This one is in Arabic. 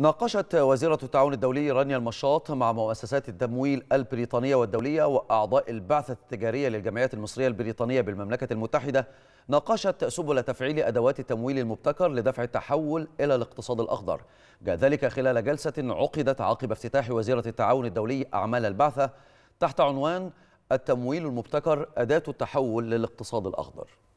ناقشت وزيرة التعاون الدولي رانيا المشاط مع مؤسسات التمويل البريطانية والدولية وأعضاء البعثة التجارية للجمعيات المصرية البريطانية بالمملكة المتحدة ناقشت سبل تفعيل أدوات التمويل المبتكر لدفع التحول إلى الاقتصاد الأخضر جاء ذلك خلال جلسة عقدت عقب افتتاح وزيرة التعاون الدولي أعمال البعثة تحت عنوان التمويل المبتكر أداة التحول للاقتصاد الأخضر